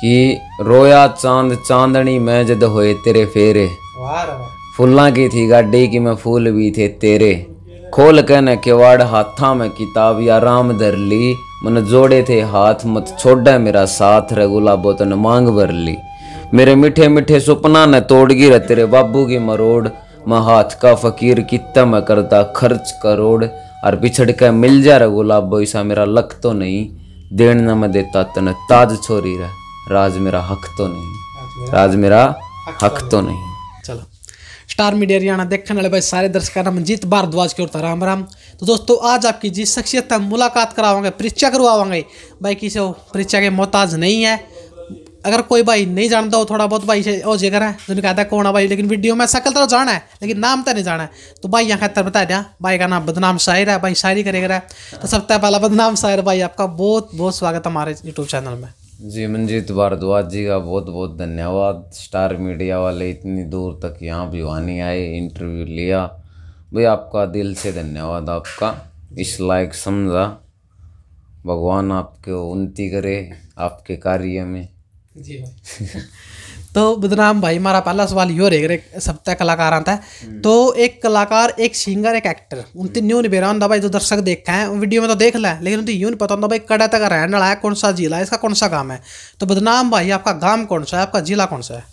कि रोया चांद चांदनी में जद होए तेरे फेरे फूलों की थी गाडी की मैं फूल भी थे तेरे खोल के न केवाड़ हाथा में किताब या राम धर ली मन जोड़े थे हाथ मत छोड़ मेरा साथ रगुला बोतन मांग भर ली मेरे मीठे मीठे सपना ने तोड़गी गिर तेरे बाबू की मरोड़ मैं हाथ का फकीर कितना मैं करता खर्च करोड़ और पिछड़ के मिल जा रे गुलाबो ऐसा मेरा लक तो नहीं देन न मैं देता तन ताज छोरी रहा राज मेरा हक तो नहीं राज मेरा हक तो, तो नहीं चलो स्टार मीडिया हरियाणा देखने वाले भाई सारे दर्शक मनजीत भारद्वाज की ओर था राम राम तो दोस्तों आज आपकी जिस शख्सियत का मुलाकात करावाएंगे परीक्षा करवावाएंगे भाई किसी परीक्षा के मोहताज नहीं है अगर कोई भाई नहीं जानता हो थोड़ा बहुत भाई से जेकर है जिन्हें तो कहता है कौन है भाई लेकिन वीडियो में सकल तरह जाना है लेकिन नाम तो नहीं जाना है तो भाई यहाँ खतर बता दिया भाई का नाम बदनाम शायर है भाई शायरी करेगा तो सबसे पहला बदनाम शायर भाई आपका बहुत बहुत स्वागत है हमारे यूट्यूब चैनल में जी मंजीत भारद्वाज जी का बहुत बहुत धन्यवाद स्टार मीडिया वाले इतनी दूर तक यहाँ भिवानी आए इंटरव्यू लिया भाई आपका दिल से धन्यवाद आपका इस लायक समझा भगवान आपके उन्नति करे आपके कार्य में तो बदनाम भाई हमारा पहला सवाल यो सब तक कलाकार आता है हम्म। तो एक कलाकार एक सिंगर एक एक्टर उन न्यू नहीं बेरा भाई जो दर्शक देखा है वीडियो में तो देख ला लेकिन उन यूँ नहीं पता होता भाई कड़ा तक रहने वाला है कौन सा जिला है इसका कौन सा गाँव है तो बदनाम भाई आपका गाँव कौन सा है आपका जिला कौन सा है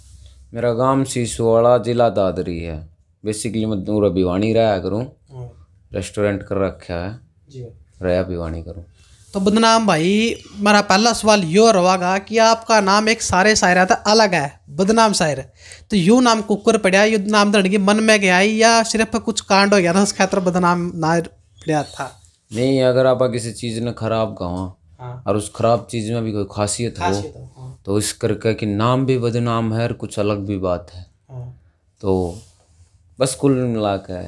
मेरा गाँव सीसवाड़ा जिला दादरी है बेसिकली मैं दूर भिवानी रहा करूँ हाँ। रेस्टोरेंट कर रखा है रहा भिवानी करूँ तो बदनाम भाई मेरा पहला सवाल यो रहेगा कि आपका नाम एक सारे शायर था तो अलग है बदनाम शायर तो यू नाम कुकर पड़ा यू नाम धरण तो की मन में गया या सिर्फ कुछ कांड हो गया था उस खेत बदनाम ना पड़ा था नहीं अगर आप किसी चीज़ ने खराब कहा हाँ। और उस खराब चीज़ में भी कोई खासियत हो हाँ। तो इस करके कि नाम भी बदनाम है और कुछ अलग भी बात है हाँ। तो बस कुल मिला के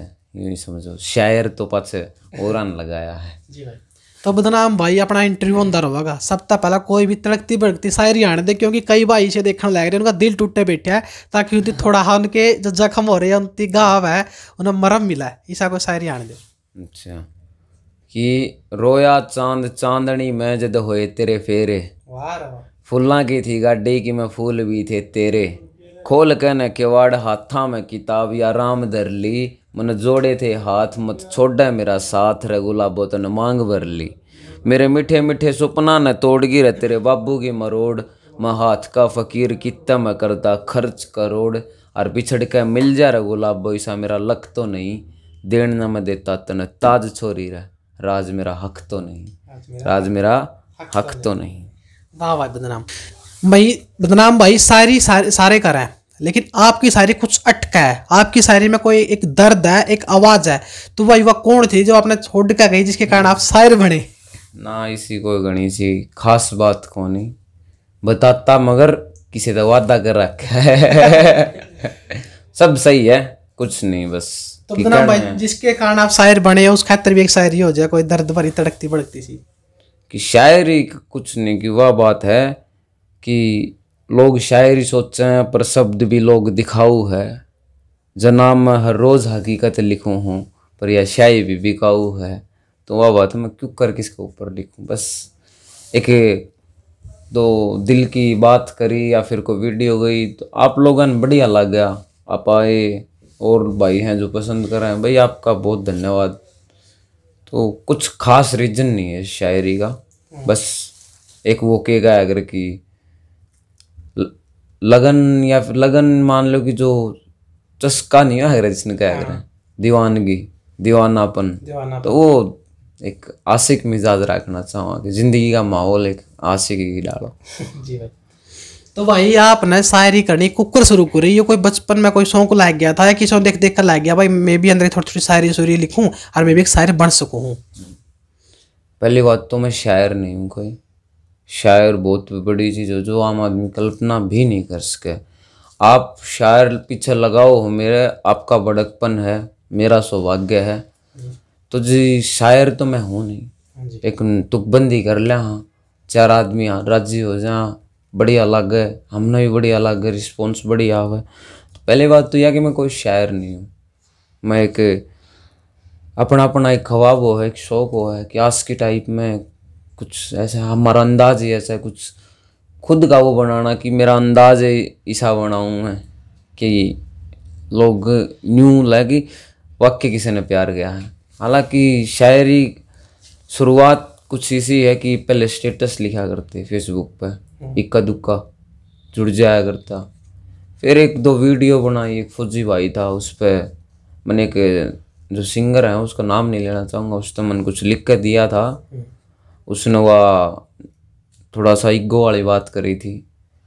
यूँ समझो शायर तो पास और लगाया है जी भाई तो बदनाम भाई अपना इंटरव्यू अंदर सब तो पहला कोई भी तड़कती भड़कती शायरी आने दे क्योंकि कई भाई इसे देखने लग रहे उनका दिल टूटे बैठे है ताकि उनकी थोड़ा हाँ उनके जो जख्म हो रहे हैं उनकी घाव है उन्हें मरम मिला है ईसा को शायरी आने दे अच्छा कि रोया चांद चांदनी मैं जद होए तेरे फेरे फुल्ला की थी गाडी की मैं फूल भी थे तेरे खोल के न केवाड़ हाथा में किताब या राम धर ली मन जोड़े थे हाथ मत छोड़ा मेरा साथ रे गुलाबो तन मांग भर ली मेरे मीठे मीठे सपना न तोड़गी रे तेरे बाबू की मरोड़ मैं हाथ का फकीर कितना मैं करता खर्च करोड़ और पिछड़ के मिल जा रहा गुलाबो ऐसा मेरा लक तो नहीं देण न मैं देता तन ताज छोरी रह राज मेरा हक तो नहीं राज मेरा हक तो, तो नहीं वाह वाह बदनाम भाई बदनाम भाई सारी सारे सारे कर रहे हैं लेकिन आपकी शायरी कुछ अटका है आपकी शायरी में कोई एक दर्द है एक आवाज़ है तो वह युवा कौन थी जो आपने छोड़ कर गई जिसके कारण आप शायर बने ना इसी कोई गणी सी खास बात को नहीं बताता मगर किसी का वादा कर रखा है सब सही है कुछ नहीं बस तो बताना भाई जिसके कारण आप शायर बने उस खातर भी एक शायरी हो जाए कोई दर्द भरी तड़कती भड़कती सी कि शायरी कुछ नहीं कि वह बात है कि लोग शायरी हैं पर शब्द भी लोग दिखाऊ है जना मैं हर रोज़ हकीकत लिखूँ हूँ पर यह शायरी भी बिकाऊ है तो वह बात मैं क्यों कर किसके ऊपर लिखूँ बस एक दो दिल की बात करी या फिर कोई वीडियो गई तो आप लोगों ने बढ़िया लग गया आप आए और भाई हैं जो पसंद कर रहे हैं भाई आपका बहुत धन्यवाद तो कुछ खास रीजन नहीं है शायरी का बस एक वो के गया अगर कि लगन या फिर लगन मान लो कि जो चस्का नहीं है जिसने क्या कर हाँ। दीवानगी दीवानापन तो वो एक आशिक मिजाज रखना चाहूँगा कि ज़िंदगी का माहौल एक आशिक ही डालो जी भाई तो भाई आपने शायरी करनी कुकर शुरू करी ये कोई बचपन में कोई शौक लग गया था या किसी देख देख कर लग गया भाई मैं भी अंदर थोड़ी थोड़ी शायरी शूरी लिखूँ और मैं भी एक शायर बन सकूँ पहली बात तो मैं शायर नहीं हूँ कोई शायर बहुत बड़ी चीज़ हो जो आम आदमी कल्पना भी नहीं कर सके आप शायर पीछे लगाओ मेरे आपका बड़कपन है मेरा सौभाग्य है तो जी शायर तो मैं हूँ नहीं हाँ एक तुकबंदी कर लें हाँ चार आदमी राजी हो जाए बढ़िया है हमने भी बढ़िया है रिस्पॉन्स बढ़िया आवे तो पहली बात तो यह कि मैं कोई शायर नहीं हूँ मैं एक अपना अपना एक ख्वाब हो है एक शौक हो है कि आज की टाइप में कुछ ऐसा हमारा अंदाज ही ऐसा कुछ खुद का वो बनाना कि मेरा अंदाज है ऐसा बनाऊँ मैं कि लोग न्यू लगे वाक्य किसी ने प्यार गया है हालांकि शायरी शुरुआत कुछ इसी है कि पहले स्टेटस लिखा करते फेसबुक पर हम्म। इक्का दुक्का जुड़ जाया करता फिर एक दो वीडियो बनाई एक फौजी भाई था उस पर मैंने एक जो सिंगर है उसका नाम नहीं लेना चाहूँगा उस तो मैंने कुछ लिख कर दिया था हम्म। उसने वह थोड़ा सा ईगो वाली बात करी थी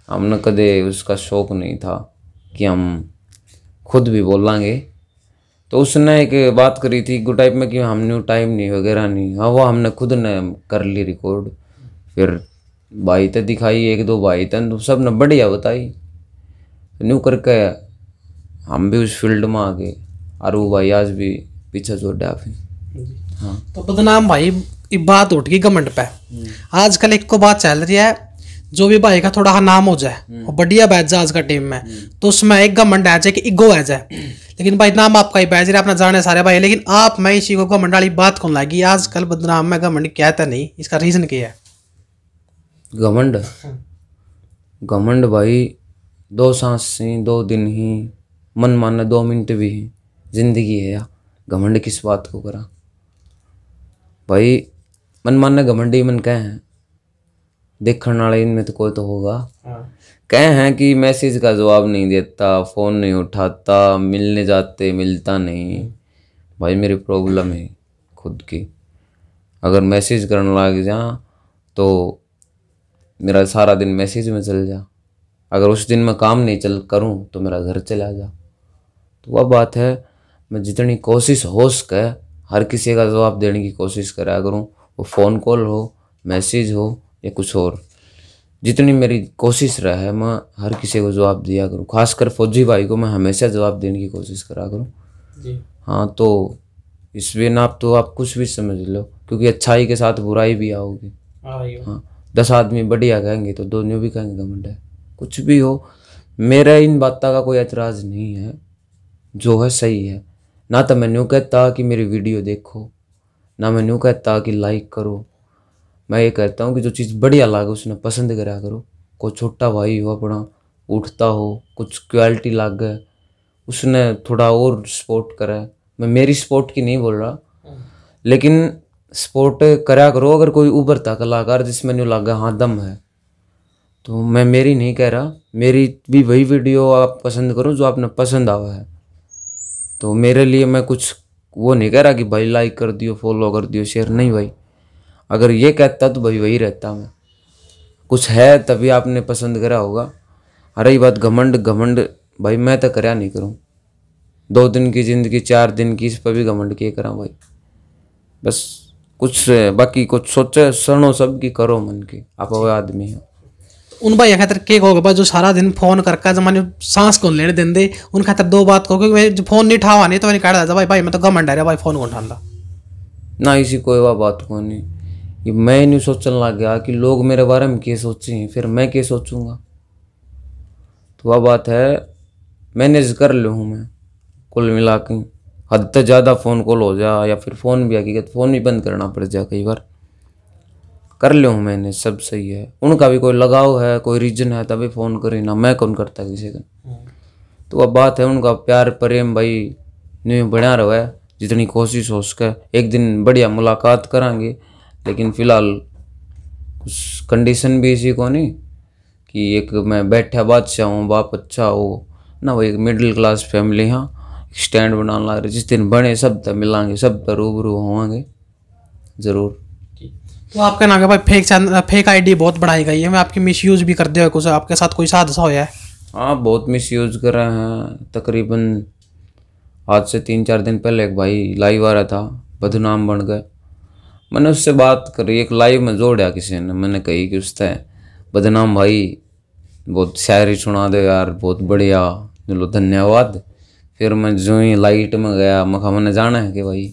हमने कदे उसका शौक नहीं था कि हम खुद भी बोलेंगे तो उसने एक बात करी थी ईगो टाइप में कि हमने टाइम नहीं वगैरह नहीं हाँ वो हमने खुद ने कर ली रिकॉर्ड फिर भाई तो दिखाई एक दो भाई तो सब ने बढ़िया बताई न्यू करके हम भी उस फील्ड में आ गए और वो भाई आज भी पीछे छोड़ हाँ तो बदनाम भाई बात उठ गई गवर्नमेंट पे आजकल एक को बात चल रही है जो भी भाई का थोड़ा नाम हो जाए और बढ़िया बैच जाए आज का टीम में तो उसमें एक गवर्नमेंट आ जाए कि इगो आ जाए लेकिन भाई नाम आपका ही बैच रहा अपना जाने सारे भाई लेकिन आप मैं इसी को गवर्नमेंट वाली बात कौन लागी आजकल बदनाम में गवर्नमेंट क्या था नहीं इसका रीजन क्या है घमंड घमंड हाँ। भाई दो सांस दो दिन ही मन माना दो मिनट भी जिंदगी है या घमंड किस बात को करा भाई ने घमंडी मन कह हैं देखने वाले इनमें तो कोई तो होगा हाँ। कहे हैं कि मैसेज का जवाब नहीं देता फ़ोन नहीं उठाता मिलने जाते मिलता नहीं भाई मेरी प्रॉब्लम है खुद की अगर मैसेज करने लग जा तो मेरा सारा दिन मैसेज में चल जा अगर उस दिन मैं काम नहीं चल करूँ तो मेरा घर चला जा तो वह बात है मैं जितनी कोशिश हो सके हर किसी का जवाब देने की कोशिश करा करूँ वो फ़ोन कॉल हो मैसेज हो या कुछ और जितनी मेरी कोशिश रहा है मैं हर किसी को जवाब दिया करूँ खासकर फौजी भाई को मैं हमेशा जवाब देने की कोशिश करा करूँ हाँ तो इस बिन आप तो आप कुछ भी समझ लो क्योंकि अच्छाई के साथ बुराई भी आओगी हाँ, हाँ दस आदमी बढ़िया कहेंगे तो दोनों भी कहेंगे घमंड है कुछ भी हो मेरा इन बातों का कोई एतराज़ नहीं है जो है सही है ना तो मैं न्यू कहता कि मेरी वीडियो देखो ना मैं न्यू कहता कि लाइक करो मैं ये कहता हूँ कि जो चीज़ बढ़िया लागे उसने पसंद करा करो कोई छोटा भाई हो अपना उठता हो कुछ क्वालिटी लागे उसने थोड़ा और सपोर्ट करे मैं मेरी सपोर्ट की नहीं बोल रहा लेकिन सपोर्ट करा करो अगर कोई उभरता कलाकार जिसमें न्यू लागे हाँ दम है तो मैं मेरी नहीं कह रहा मेरी भी वही वीडियो आप पसंद करो जो आपने पसंद आवा है तो मेरे लिए मैं कुछ वो नहीं कह रहा कि भाई लाइक कर दियो फॉलो कर दियो शेयर नहीं भाई अगर ये कहता तो भाई वही रहता मैं कुछ है तभी आपने पसंद करा होगा अरे बात घमंड घमंड भाई मैं तो करा नहीं करूँ दो दिन की ज़िंदगी चार दिन की इस पर भी घमंड के करा भाई बस कुछ बाकी कुछ सोचे सुनो सब की करो मन की आप वो आदमी हो उन भाई खातर के कहोगे भाई जो सारा दिन फोन करका जो मानी सांस कौन लेने दें दे उन खातर दो बात कहोगे मैं जो फोन नहीं उठावा नहीं तो मैंने कह काटा भाई भाई मैं तो गम डाला भाई फोन कौन ठाना ना इसी कोई वह बात को नहीं ये मैं नहीं सोचने लग गया कि लोग मेरे बारे में क्या सोचे हैं फिर मैं क्या सोचूंगा तो वह बात है मैनेज कर हूँ मैं कुल मिला के हद तक ज़्यादा फ़ोन कॉल हो जा या फिर फ़ोन भी आ गई तो फ़ोन भी बंद करना पड़ जाए कई बार कर लिया हूँ मैंने सब सही है उनका भी कोई लगाव है कोई रीजन है तभी फ़ोन करी ना मैं कौन करता किसी का तो अब बात है उनका प्यार प्रेम भाई न्यू बढ़िया रहो है जितनी कोशिश हो सके एक दिन बढ़िया मुलाकात करांगे लेकिन फ़िलहाल कुछ कंडीशन भी ऐसी को नहीं कि एक मैं बैठा बादशाह हूँ बाप अच्छा हो ना वो एक मिडिल क्लास फैमिली हाँ स्टैंड बनाने लग रहे जिस दिन बने सब तक तो मिलेंगे सब तक तो रूबरू होंगे ज़रूर तो आपके नागा भाई फेक फेक आईडी बहुत बढ़ाई गई है मैं आपकी मिस यूज़ भी कर दिया कुछ आपके साथ कोई हादसा होया है हाँ बहुत मिस यूज़ कर रहे हैं तकरीबन आज से तीन चार दिन पहले एक भाई लाइव आ रहा था बदनाम बन गए मैंने उससे बात करी एक लाइव में जोड़ा किसी ने मैंने कही कि उससे बदनाम भाई बहुत शायरी सुना दे यार बहुत बढ़िया चलो धन्यवाद फिर मैं जो ही लाइट में गया मखा मैंने जाना है कि भाई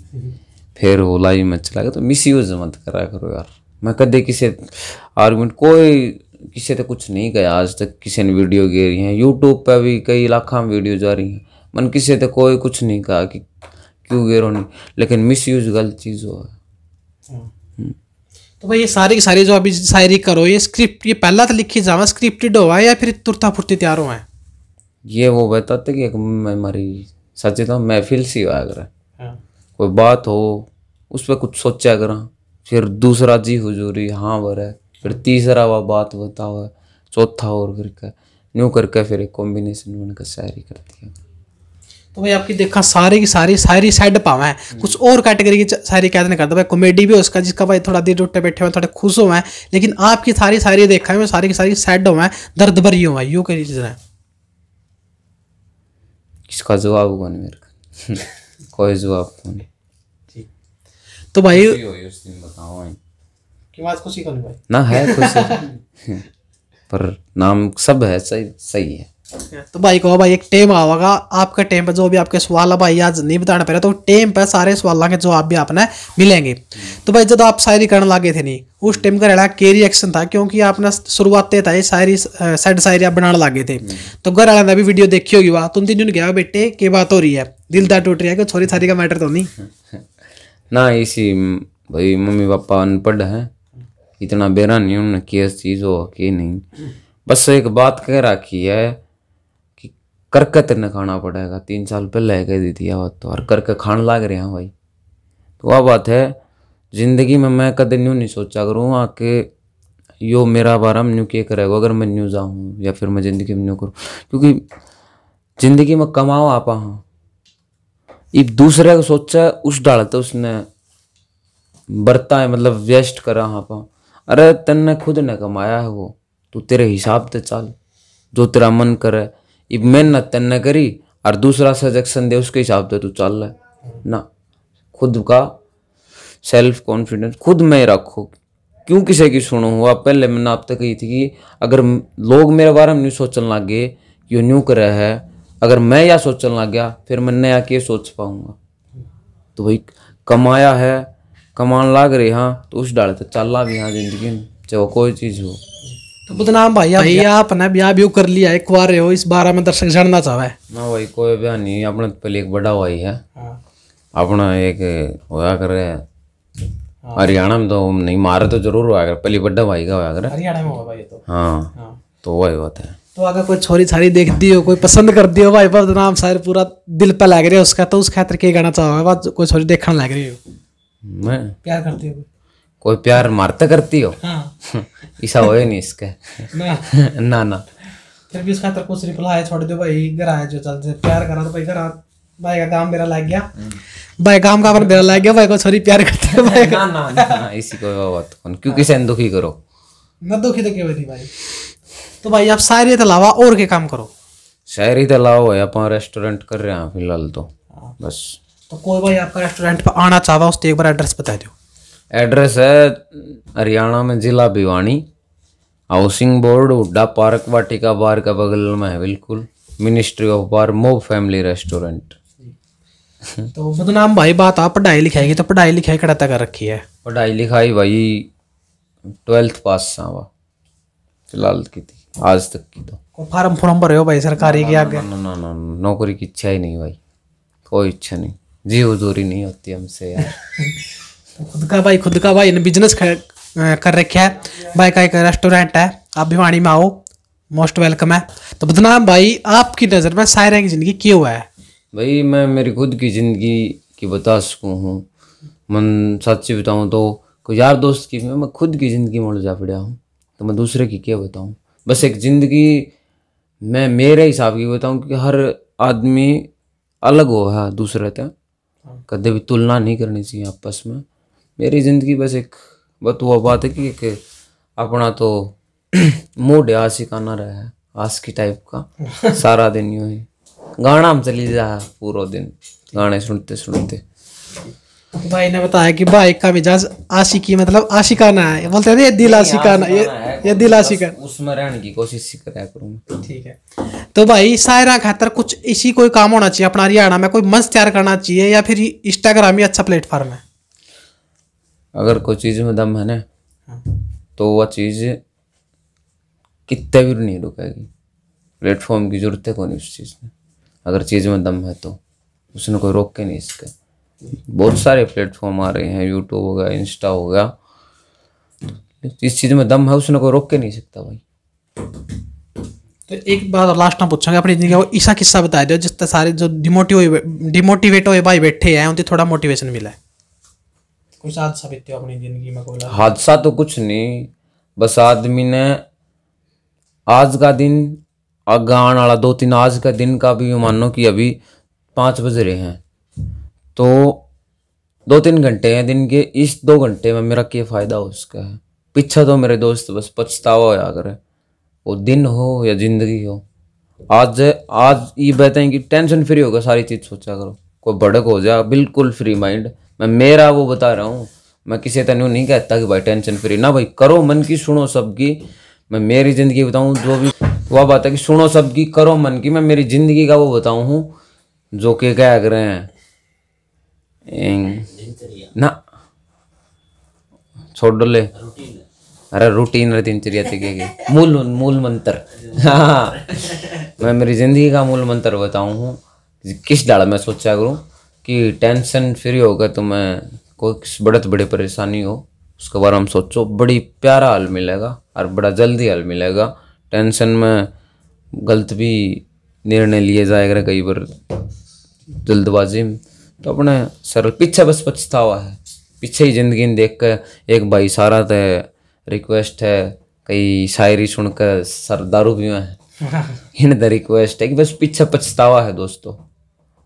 फिर वो लाइव में चला गया तो मिस यूज़ मत करा करो यार मैं कदे किसी आर्गूमेंट कोई किसी तो कुछ नहीं गया आज तक किसी ने वीडियो गेरी हैं यूट्यूब पर भी कई लाखों में वीडियो जा रही हैं मन किसी तो कोई कुछ नहीं कहा कि क्यों घेरो नहीं लेकिन मिस यूज़ गलत चीज़ हो हाँ। हम्म। तो भाई ये सारी सारी जो अभी शायरी करो ये स्क्रिप्ट ये पहला तो लिखी जावा स्क्रिप्टेड हुआ या फिर तुरता फुर्ती तैयार हुआ है ये वो बताते कि मैं हमारी सचिता तो महफिल सी हुआ अगर हाँ। कोई बात हो उस पर कुछ सोचा करा फिर दूसरा जी हुजूरी हाँ है फिर तीसरा वह बात हुआ चौथा और करके न्यू करके फिर एक कॉम्बिनेशन बनकर शायरी करती है तो भाई आपकी देखा सारी की सारी सारी साइड पावा है कुछ और कैटेगरी की सारी कैद नहीं करता भाई कॉमेडी भी उसका जिसका भाई थोड़ा देर उठे बैठे हुए थोड़े खुश हुए हैं लेकिन आपकी सारी सारी देखा है मैं सारी की सारी सैड हुआ है दर्द भरी हुआ है यू कई चीजें है इसका जवाब होगा मेरे का खोज हुआ आपने ठीक तो भाई हो उस दिन बताओ कि आज खुशी कौन भाई ना है खुशी पर नाम सब है सही सही है तो भाई को भाई एक टेम आवागा आपके टेम पे जो भी आपके सवाल है भाई आज नहीं बताना पड़े तो टेम पे सारे सवाल के जवाब भी आपने मिलेंगे तो भाई जब आप शायरी करने लगे थे नहीं उस टाइम का रहना के रिएक्शन था क्योंकि आपने शुरुआत था ये शायरी सैड शायरी आप बनाने लगे थे तो घर वाले ने भी वीडियो देखी होगी वहाँ तुम तीन ने गया बेटे के बात हो रही है दिल तो टूट रहा है कि छोरी का मैटर तो नहीं ना इसी भाई मम्मी पापा अनपढ़ है इतना बेरा नहीं उन्होंने किया चीज हो कि नहीं बस एक बात कह रखी है कि करके तेने खाना पड़ेगा तीन साल पहले कह दी थी आवाज तो और करके खान लाग रहे हैं भाई तो वह बात है जिंदगी में मैं कदम न्यू नहीं सोचा करूँगा कि यो मेरा बारा मैं न्यू क्या करेगा अगर मैं न्यू जाऊँ या फिर मैं ज़िंदगी में न्यू करूँ क्योंकि ज़िंदगी में कमाओ आपा हाँ एक दूसरे को सोचा उस डालते तो उसने बरता है मतलब व्यस्ट करा हाँ पा अरे तेने खुद ने कमाया है वो तू तेरे हिसाब से चल जो तेरा मन करे इब मेहनत तेने करी और दूसरा सजेक्शन दे उसके हिसाब से तू चल रहा ना खुद का सेल्फ कॉन्फिडेंस खुद में रखो क्यों किसी की सुनो हुआ पहले मैंने आप तक कही थी कि अगर लोग मेरे बारे में नहीं सोचने गए कि न्यू करे है अगर मैं यह सोच लग गया फिर मैं नया के सोच पाऊंगा तो भाई कमाया है कमान लाग रहे हाँ तो उस डाले तो चला भी हाँ जिंदगी में चाहे कोई चीज़ हो तो बदनाम भाई भाई आपने ब्याह भी कर लिया एक बार हो इस बारे में दर्शक जानना चाहे ना भाई कोई ब्याह नहीं अपने तो पहले एक बड़ा भाई है हाँ। अपना एक होया कर हाँ। हरियाणा में तो नहीं मारे तो जरूर होया कर पहले बड़ा भाई का होया कर हरियाणा में हुआ भाई तो हाँ, हाँ तो वही बात है तो अगर कोई छोरी छारी देखती हो कोई पसंद करती हो भाई पर नाम सारे पूरा दिल पर लग रहा है उसका तो उस खातर के गाना चाहो बात कोई छोरी देखने लग रही हो मैं प्यार करती हो कोई प्यार मारता करती हो हाँ। ऐसा हो नहीं इसके ना ना ना फिर भी उस खातर कुछ रिप्लाई छोड़ दो भाई घर आया जो चलते प्यार करा तो भाई घर भाई का काम मेरा लग गया भाई काम का मेरा लग गया भाई को छोरी प्यार करते हो भाई ना ना, इसी को बात क्यों किसे हाँ। दुखी करो मैं दुखी तो क्यों थी भाई तो भाई आप शायरी तो लावा और के काम करो शायरी तो लाओ है अपन रेस्टोरेंट कर रहे हैं फिलहाल तो हाँ। बस तो कोई भाई आपका रेस्टोरेंट पर आना चाहता उसके एक बार एड्रेस बता दो एड्रेस है हरियाणा में जिला Bhiwani housing board Hooda park Vatika bar का बगल में है बिल्कुल मिनिस्ट्री ऑफ बार मो फैमिली रेस्टोरेंट तो बदनाम भाई बात आप पढ़ाई लिखाई की तो पढ़ाई लिखाई कड़ा तक रखी है पढ़ाई लिखाई भाई ट्वेल्थ पास सा फिलहाल की थी आज तक की तो फार्म फॉर्म भरे हो भाई सरकारी की आगे ना ना नौकरी की इच्छा ही नहीं भाई कोई इच्छा नहीं जी हजूरी नहीं होती हमसे यार खुद का भाई खुद का भाई ने बिजनेस कर रखे है भाई का एक रेस्टोरेंट है आप भिवानी में आओ मोस्ट वेलकम है तो बदनाम भाई आपकी नज़र में सायरा की ज़िंदगी क्यों है भाई मैं मेरी खुद की ज़िंदगी की बता सकूँ हूँ मन सच्ची बताऊँ तो कोई यार दोस्त की मैं खुद की ज़िंदगी में उलझा पड़ा हूँ तो मैं दूसरे की क्या बताऊँ बस एक ज़िंदगी मैं मेरे हिसाब की बताऊँ कि हर आदमी अलग है दूसरे तक कदे भी तुलना नहीं करनी चाहिए आपस में मेरी ज़िंदगी बस एक बत वो बात है कि एक अपना तो मूड है आस सिखाना रहा है आस की टाइप का सारा दिन यूँ ही गाना में चली जा पूरा दिन गाने सुनते सुनते भाई ने बताया कि भाई का मिजाज आशिकी मतलब आशिकाना है बोलते हैं ये दिल आशिकाना ये ये दिल आशिका उसमें रहने की कोशिश करा करूँगा ठीक है तो भाई शायरा खातर कुछ इसी कोई काम होना चाहिए अपना हरियाणा में कोई मंच तैयार करना चाहिए या फिर इंस्टाग्राम ही अच्छा प्लेटफॉर्म है अगर कोई चीज़ में दम है ना हाँ। तो वह चीज़ कितने भी नहीं रुकेगी प्लेटफॉर्म की जरूरत है कौन उस चीज़ में अगर चीज़ में दम है तो उसने कोई रोक के नहीं सकता बहुत सारे प्लेटफॉर्म आ रहे हैं यूट्यूब हो गया इंस्टा हो गया इस चीज़ में दम है उसने कोई रोक के नहीं सकता भाई तो एक बार लास्ट में पूछा अपनी जिंदगी का ऐसा किस्सा बता दो जिससे सारे जो डिमोटिव डिमोटिवेट हुए भाई बैठे हैं उनसे थोड़ा मोटिवेशन मिला है कुछ हादसा बीते अपनी जिंदगी में कोई हादसा तो कुछ नहीं बस आदमी ने आज का दिन आगे आने वाला दो तीन आज का दिन का भी मानो कि अभी पाँच बज रहे हैं तो दो तीन घंटे हैं दिन के इस दो घंटे में मेरा क्या फ़ायदा हो उसका है पीछा तो मेरे दोस्त बस पछतावा होया करे वो दिन हो या ज़िंदगी हो आज आज ये बहते हैं कि टेंशन फ्री होगा सारी चीज़ सोचा करो कोई भड़क हो जाए बिल्कुल फ्री माइंड मैं मेरा वो बता रहा हूँ मैं किसी तेन नहीं कहता कि भाई टेंशन फ्री ना भाई करो मन की सुनो सबकी मैं मेरी ज़िंदगी बताऊँ जो भी वह बात है कि सुनो सबकी करो मन की मैं मेरी ज़िंदगी का वो बताऊँ जो कि क्या कर रहे हैं ना छोडले अरे रूटीन रे दिनचर्या मूल मूल मंत्र हाँ मैं मेरी ज़िंदगी का मूल मंत्र बताऊँ हूँ किस डाल में सोचा करूँ कि टेंशन फ्री तो मैं कोई बड़े बड़ी परेशानी हो उसके बारे में सोचो बड़ी प्यारा हल मिलेगा और बड़ा जल्दी हल मिलेगा टेंशन में गलत भी निर्णय लिए जाएगा कई बार जल्दबाजी में तो अपने सरल पीछे बस पछतावा है पीछे ही जिंदगी देख कर एक भाई सारा तो रिक्वेस्ट है कई शायरी सुनकर सर दारू पीवा है इन द रिक्वेस्ट है कि बस पीछे पछतावा है दोस्तों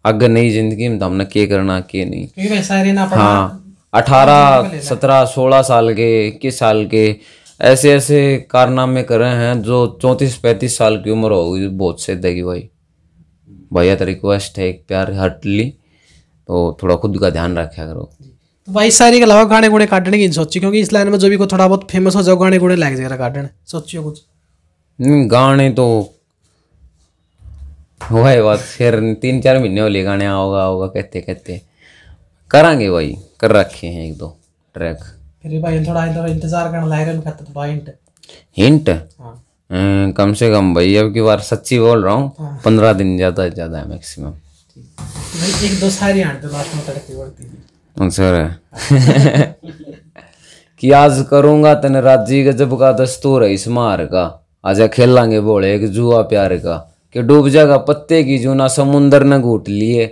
आगे नई जिंदगी में तो हमने के करना के नहीं हाँ अठारह सत्रह सोलह साल के इक्कीस साल के ऐसे ऐसे कारनामे कर रहे हैं जो चौंतीस पैंतीस साल की उम्र होगी बहुत से देगी भाई भैया तो रिक्वेस्ट है एक प्यार हटली तो थोड़ा खुद का ध्यान रखा करो तो भाई सारी के अलावा गाने गुणे काटने की सोची क्योंकि इस लाइन में जो भी को थोड़ा बहुत फेमस हो जाओ गाने गुणे लायक जगह काटने सोचियो कुछ हम्म, गाने तो भाई बात फिर तीन चार महीने वाले गाने आओगा आओगा कहते कहते करांगे भाई कर रखे हैं एक दो ट्रैक फिर भाई थोड़ा इधर इंतजार करना लाइन में खत्म तो भाई हिंट हिंट हाँ। हम्म, कम से कम भाई अब की बार सच्ची बोल रहा हूँ हाँ। पंद्रह दिन ज़्यादा ज़्यादा है मैक्सिमम अच्छा कि आज करूंगा तन राजी गजब का दस्तूर है इस मार का आजा खेलांगे बोले एक जुआ प्यार का कि डूब जाएगा पत्ते की जूना समुंदर ने घूट लिए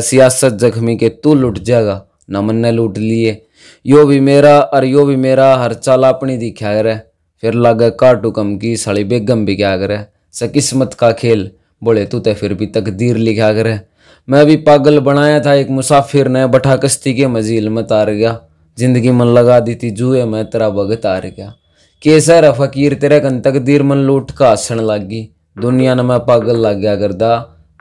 सियासत जख्मी के तू लुट जाएगा न मन ने लूट लिए यो भी मेरा और यो भी मेरा हर चाल अपनी दिखा करे फिर लागे काटू कम की साली बेगम भी क्या करे स किस्मत का खेल बोले तू ते फिर भी तकदीर लिखा करे मैं भी पागल बनाया था एक मुसाफिर ने बठा कश्ती के मजील में तार गया जिंदगी मन लगा दी थी जुए में तेरा भगत हार गया केसर फकीर तेरे कन तकदीर मन लूट का हसन लागी दुनिया ने मैं पागल लग गया करदा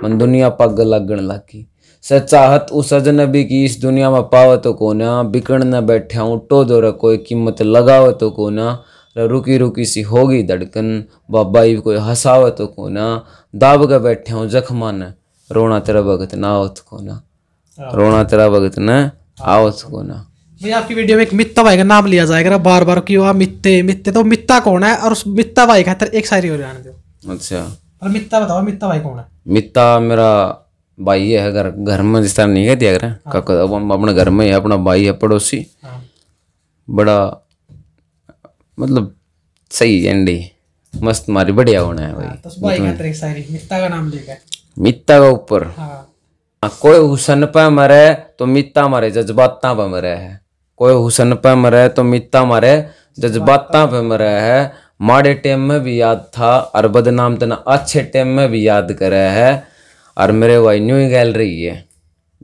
मन दुनिया पागल लगन लागी सचाहत उस भी की इस दुनिया में पाव तो कोना ना बिकण न बैठा उठो दो कोई कीमत लगाव तो कोना रुकी रुकी सी होगी धड़कन बाबाई कोई हंसाव तो को ना दाब के बैठे हूँ जख्मा न हाँ। रोना तेरा भगत ना आवत को ना रोना तेरा भगत ना आवत को ना भाई आपकी वीडियो में एक मित्ता भाई का नाम लिया जाएगा ना बार बार कि वह मित्ते मित्ते तो मित्ता कौन है और उस मित्ता भाई का एक शायरी हो जाने दो अच्छा और मित्ता बताओ मित्ता भाई कौन है मित्ता मेरा भाई है घर घर में जिस तरह नहीं कहती हाँ। अगर अपने घर में अपना भाई है पड़ोसी हाँ। बड़ा मतलब सही एंडी मस्त मारी बढ़िया होना है भाई, तो भाई का नाम लेकर मित्ता का ऊपर हाँ।, हाँ। कोई हुसन पे मरे तो मित्ता मारे जज्बाता पे मरे है कोई हुसन पे मरे तो मित्ता मारे जज्बाता पे मरे है माड़े टेम में भी याद था और बदनाम तेना अच्छे टेम में भी याद करे है और मेरे भाई न्यू ही गैल रही है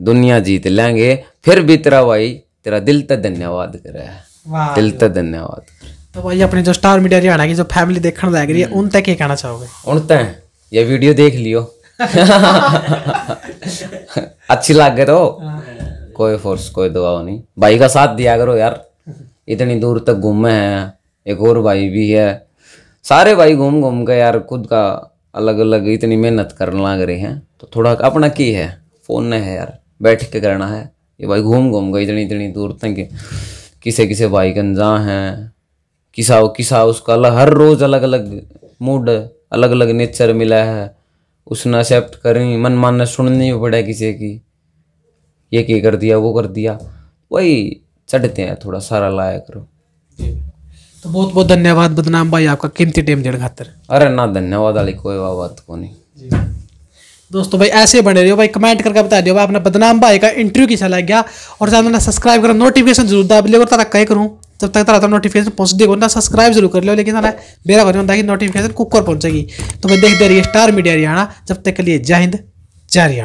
दुनिया जीत लेंगे फिर भी तेरा भाई तेरा दिल तो धन्यवाद करे है दिल तो धन्यवाद तो भाई अपने जो स्टार मीडिया हरियाणा की जो फैमिली देखने लग रही है हम्म। उन तक ये कहना चाहोगे उन तक ये वीडियो देख लियो अच्छी लाग गए तो हाँ। कोई फोर्स कोई दबाव नहीं भाई का साथ दिया करो यार इतनी दूर तक घूमे हैं एक और भाई भी है सारे भाई घूम घूम के यार खुद का अलग अलग इतनी मेहनत करने लग रहे हैं तो थोड़ा अपना की है फोन नहीं है यार बैठ के करना है ये भाई घूम घूम गए इतनी इतनी दूर तक किसे किसे भाई गंजा है किसा किसा उसका अलग हर रोज़ अलग अलग मूड अलग अलग नेचर मिला है उसने एक्सेप्ट करी मन मानने सुननी भी पड़े किसी की ये की कर दिया वो कर दिया वही चढ़ते हैं थोड़ा सारा लाया करो तो बहुत बहुत धन्यवाद बदनाम भाई आपका कीमती टाइम देने खातर अरे ना धन्यवाद वाली कोई बात को नहीं दोस्तों भाई ऐसे बने रहियो भाई कमेंट करके बता दियो भाई अपना बदनाम भाई का इंटरव्यू कैसा लग गया और चैनल सब्सक्राइब करो नोटिफिकेशन जरूर दबा ले और तारा कह करूँ जब तक तरह नोटिफिकेशन पहुंच देगा सब्सक्राइब जरूर कर लो लेकिन सारा बेरा कर कि नोटिफिकेशन कुकर पहुंचेगी तो मैं देखते रहिए स्टार मीडिया हरियाणा जब तक के लिए जय हिंद जय हरियाणा